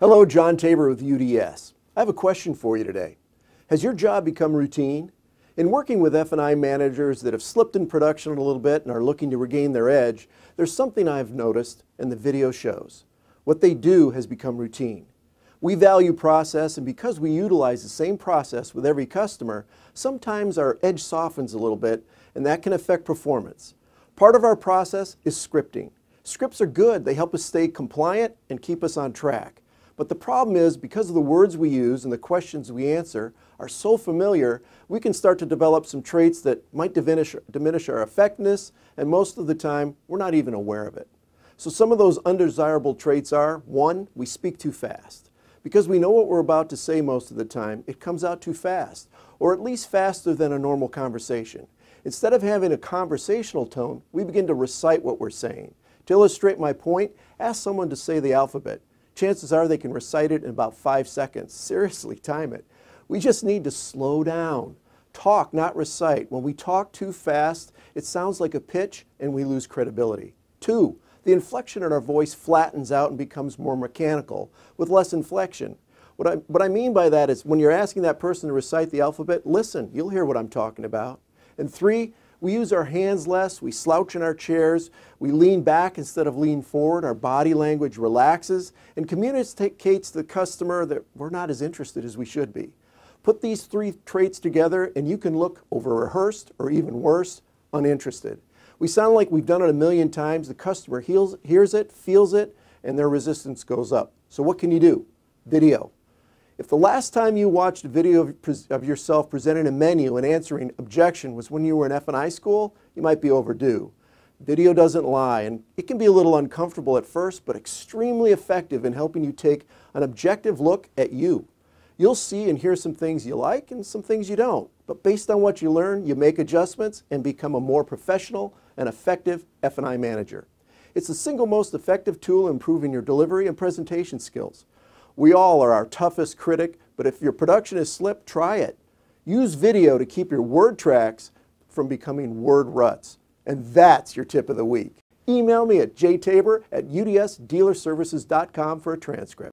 Hello, John Tabor with UDS. I have a question for you today. Has your job become routine? In working with F&I managers that have slipped in production a little bit and are looking to regain their edge, there's something I've noticed and the video shows. What they do has become routine. We value process, and because we utilize the same process with every customer, sometimes our edge softens a little bit, and that can affect performance. Part of our process is scripting. Scripts are good, they help us stay compliant and keep us on track. But the problem is, because of the words we use and the questions we answer are so familiar, we can start to develop some traits that might diminish, diminish our effectiveness, and most of the time, we're not even aware of it. So some of those undesirable traits are, one, we speak too fast. Because we know what we're about to say most of the time, it comes out too fast, or at least faster than a normal conversation. Instead of having a conversational tone, we begin to recite what we're saying. To illustrate my point, ask someone to say the alphabet. Chances are they can recite it in about five seconds. Seriously, time it. We just need to slow down. Talk, not recite. When we talk too fast, it sounds like a pitch and we lose credibility. Two, the inflection in our voice flattens out and becomes more mechanical with less inflection. What I, what I mean by that is when you're asking that person to recite the alphabet, listen, you'll hear what I'm talking about. And three, we use our hands less, we slouch in our chairs, we lean back instead of lean forward, our body language relaxes, and communicates to the customer that we're not as interested as we should be. Put these three traits together and you can look over rehearsed or even worse, uninterested. We sound like we've done it a million times, the customer heals, hears it, feels it, and their resistance goes up. So what can you do? Video. If the last time you watched a video of, of yourself presenting a menu and answering objection was when you were in F&I school, you might be overdue. Video doesn't lie, and it can be a little uncomfortable at first, but extremely effective in helping you take an objective look at you. You'll see and hear some things you like and some things you don't, but based on what you learn, you make adjustments and become a more professional and effective F&I manager. It's the single most effective tool in improving your delivery and presentation skills. We all are our toughest critic, but if your production is slip, try it. Use video to keep your word tracks from becoming word ruts. And that's your tip of the week. Email me at jtabor at udsdealerservices.com for a transcript.